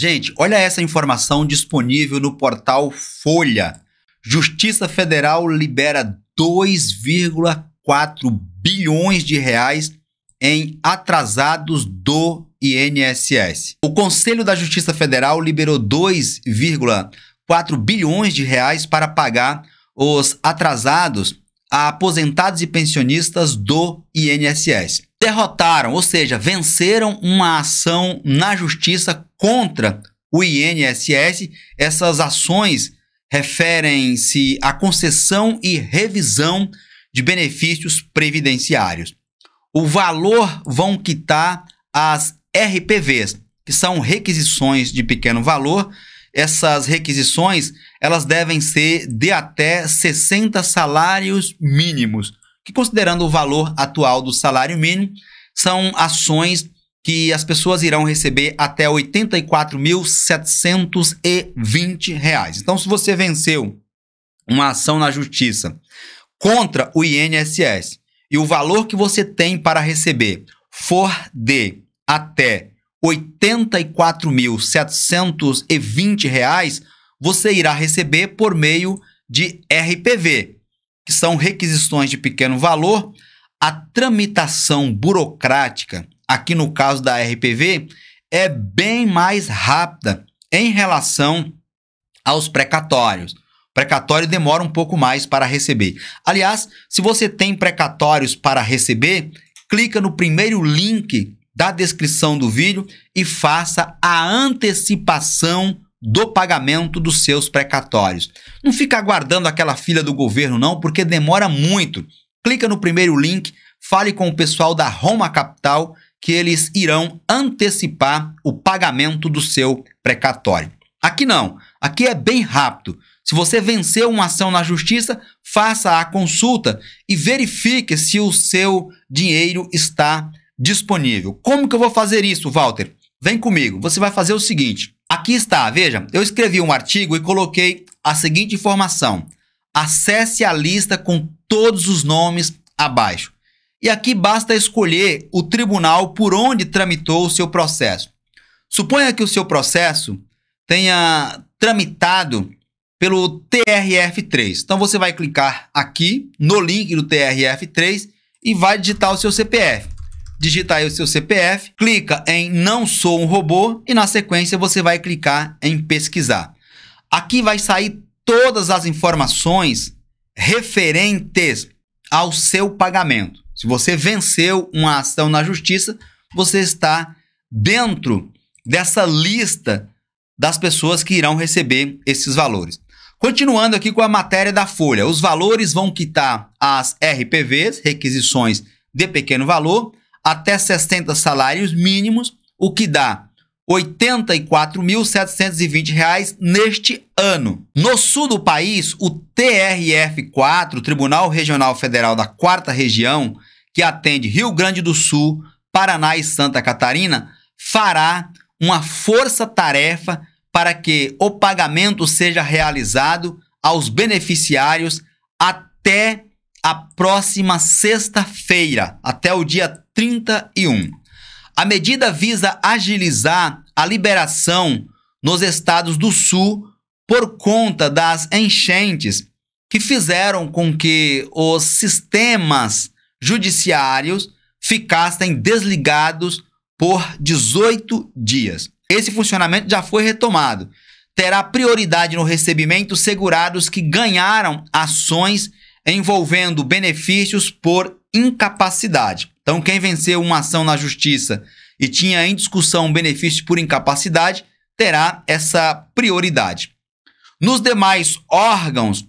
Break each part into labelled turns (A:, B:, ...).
A: Gente, olha essa informação disponível no portal Folha. Justiça Federal libera 2,4 bilhões de reais em atrasados do INSS. O Conselho da Justiça Federal liberou 2,4 bilhões de reais para pagar os atrasados a aposentados e pensionistas do INSS. Derrotaram, ou seja, venceram uma ação na justiça contra o INSS. Essas ações referem-se à concessão e revisão de benefícios previdenciários. O valor vão quitar as RPVs, que são requisições de pequeno valor. Essas requisições elas devem ser de até 60 salários mínimos, que considerando o valor atual do salário mínimo, são ações que as pessoas irão receber até R$ 84.720. Então, se você venceu uma ação na justiça contra o INSS e o valor que você tem para receber for de até R$ 84.720, você irá receber por meio de RPV, que são requisições de pequeno valor. A tramitação burocrática, aqui no caso da RPV, é bem mais rápida em relação aos precatórios precatório demora um pouco mais para receber. Aliás, se você tem precatórios para receber, clica no primeiro link da descrição do vídeo e faça a antecipação do pagamento dos seus precatórios. Não fica aguardando aquela filha do governo, não, porque demora muito. Clica no primeiro link, fale com o pessoal da Roma Capital que eles irão antecipar o pagamento do seu precatório. Aqui não, aqui é bem rápido. Se você venceu uma ação na justiça, faça a consulta e verifique se o seu dinheiro está disponível. Como que eu vou fazer isso, Walter? Vem comigo. Você vai fazer o seguinte: Aqui está, veja, eu escrevi um artigo e coloquei a seguinte informação. Acesse a lista com todos os nomes abaixo. E aqui basta escolher o tribunal por onde tramitou o seu processo. Suponha que o seu processo tenha tramitado pelo TRF3. Então você vai clicar aqui no link do TRF3 e vai digitar o seu CPF digitar aí o seu CPF, clica em Não Sou um Robô e na sequência você vai clicar em Pesquisar. Aqui vai sair todas as informações referentes ao seu pagamento. Se você venceu uma ação na justiça, você está dentro dessa lista das pessoas que irão receber esses valores. Continuando aqui com a matéria da Folha, os valores vão quitar as RPVs, requisições de pequeno valor, até 60 salários mínimos, o que dá R$ 84.720 neste ano. No sul do país, o TRF4, Tribunal Regional Federal da Quarta Região, que atende Rio Grande do Sul, Paraná e Santa Catarina, fará uma força-tarefa para que o pagamento seja realizado aos beneficiários até a próxima sexta-feira, até o dia 31. A medida visa agilizar a liberação nos estados do Sul por conta das enchentes que fizeram com que os sistemas judiciários ficassem desligados por 18 dias. Esse funcionamento já foi retomado. Terá prioridade no recebimento segurados que ganharam ações envolvendo benefícios por incapacidade. Então, quem venceu uma ação na justiça e tinha em discussão benefício por incapacidade terá essa prioridade. Nos demais órgãos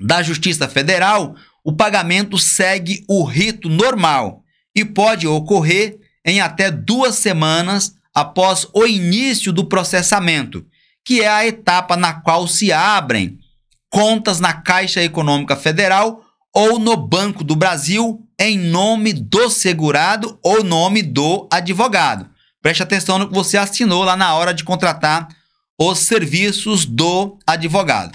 A: da Justiça Federal, o pagamento segue o rito normal e pode ocorrer em até duas semanas após o início do processamento, que é a etapa na qual se abrem contas na Caixa Econômica Federal ou no Banco do Brasil em nome do segurado ou nome do advogado. Preste atenção no que você assinou lá na hora de contratar os serviços do advogado.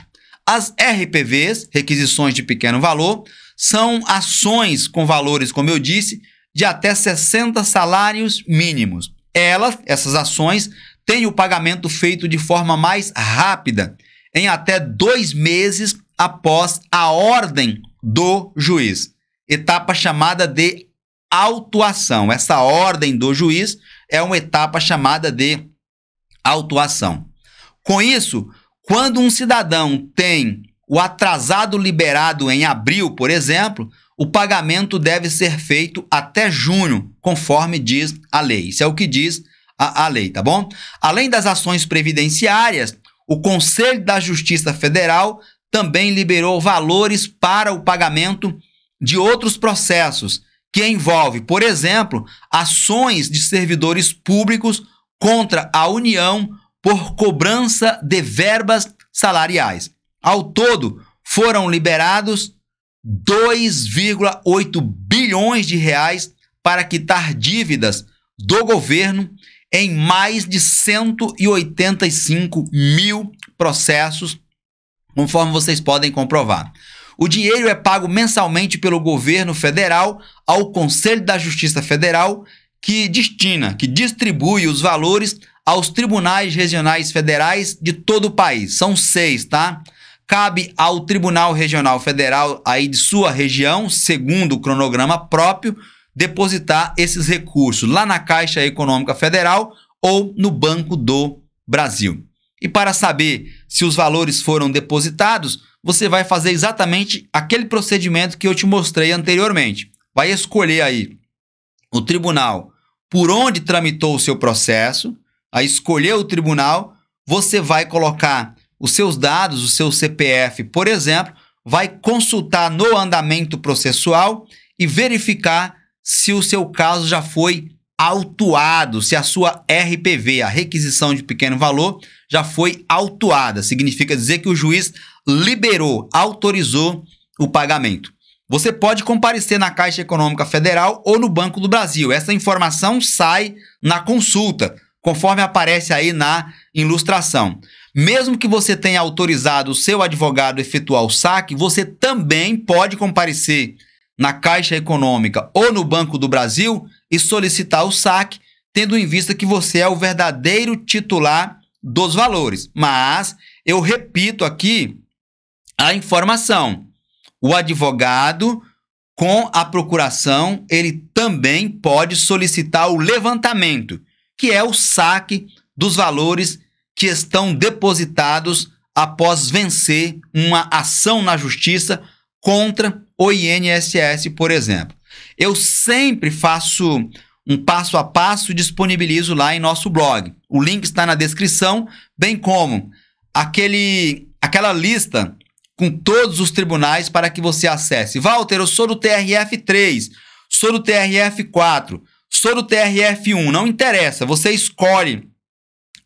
A: As RPVs, requisições de pequeno valor, são ações com valores, como eu disse, de até 60 salários mínimos. Elas, essas ações, têm o pagamento feito de forma mais rápida em até dois meses após a ordem do juiz. Etapa chamada de autuação. Essa ordem do juiz é uma etapa chamada de autuação. Com isso, quando um cidadão tem o atrasado liberado em abril, por exemplo, o pagamento deve ser feito até junho, conforme diz a lei. Isso é o que diz a, a lei, tá bom? Além das ações previdenciárias, o Conselho da Justiça Federal também liberou valores para o pagamento de outros processos, que envolve, por exemplo, ações de servidores públicos contra a União por cobrança de verbas salariais. Ao todo, foram liberados 2,8 bilhões de reais para quitar dívidas do governo em mais de 185 mil processos, conforme vocês podem comprovar. O dinheiro é pago mensalmente pelo governo federal ao Conselho da Justiça Federal, que destina, que distribui os valores aos tribunais regionais federais de todo o país. São seis, tá? Cabe ao Tribunal Regional Federal aí de sua região, segundo o cronograma próprio, depositar esses recursos lá na Caixa Econômica Federal ou no Banco do Brasil. E para saber se os valores foram depositados, você vai fazer exatamente aquele procedimento que eu te mostrei anteriormente. Vai escolher aí o tribunal por onde tramitou o seu processo, a escolher o tribunal, você vai colocar os seus dados, o seu CPF, por exemplo, vai consultar no andamento processual e verificar se o seu caso já foi autuado, se a sua RPV, a requisição de pequeno valor, já foi autuada. Significa dizer que o juiz liberou, autorizou o pagamento. Você pode comparecer na Caixa Econômica Federal ou no Banco do Brasil. Essa informação sai na consulta, conforme aparece aí na ilustração. Mesmo que você tenha autorizado o seu advogado efetuar o saque, você também pode comparecer na Caixa Econômica ou no Banco do Brasil e solicitar o saque, tendo em vista que você é o verdadeiro titular dos valores. Mas eu repito aqui a informação. O advogado com a procuração, ele também pode solicitar o levantamento, que é o saque dos valores que estão depositados após vencer uma ação na justiça contra o INSS, por exemplo. Eu sempre faço um passo a passo e disponibilizo lá em nosso blog. O link está na descrição, bem como aquele, aquela lista com todos os tribunais para que você acesse. Walter, eu sou do TRF 3, sou do TRF 4, sou do TRF 1. Não interessa, você escolhe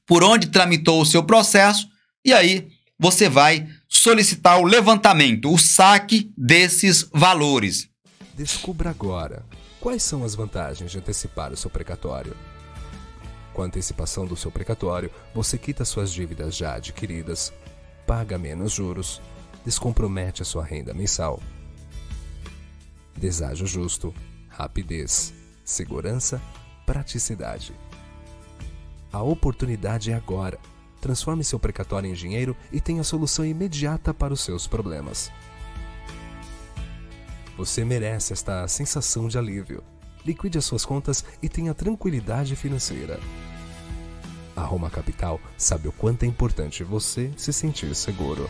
A: por onde tramitou o seu processo e aí você vai solicitar o levantamento, o saque desses valores. Descubra agora quais são as vantagens de antecipar o seu precatório. Com a antecipação do seu precatório, você quita suas dívidas já adquiridas, paga menos juros, descompromete a sua renda mensal. Deságio justo, rapidez, segurança, praticidade. A oportunidade é agora transforme seu precatório em dinheiro e tenha solução imediata para os seus problemas. Você merece esta sensação de alívio. Liquide as suas contas e tenha tranquilidade financeira. A Roma Capital sabe o quanto é importante você se sentir seguro.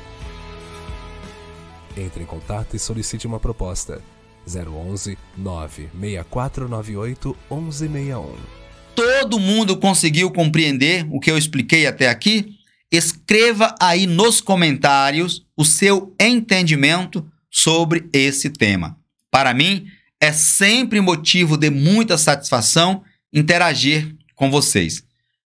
A: Entre em contato e solicite uma proposta. 011 96498 1161 todo mundo conseguiu compreender o que eu expliquei até aqui? Escreva aí nos comentários o seu entendimento sobre esse tema. Para mim, é sempre motivo de muita satisfação interagir com vocês.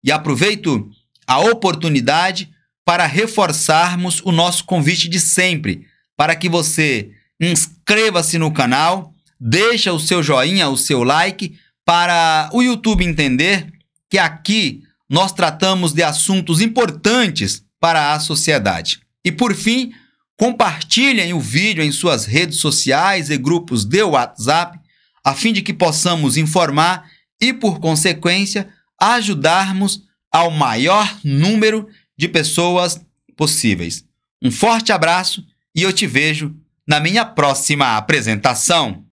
A: E aproveito a oportunidade para reforçarmos o nosso convite de sempre, para que você inscreva-se no canal, deixa o seu joinha, o seu like, para o YouTube entender que aqui nós tratamos de assuntos importantes para a sociedade. E por fim, compartilhem o vídeo em suas redes sociais e grupos de WhatsApp, a fim de que possamos informar e, por consequência, ajudarmos ao maior número de pessoas possíveis. Um forte abraço e eu te vejo na minha próxima apresentação.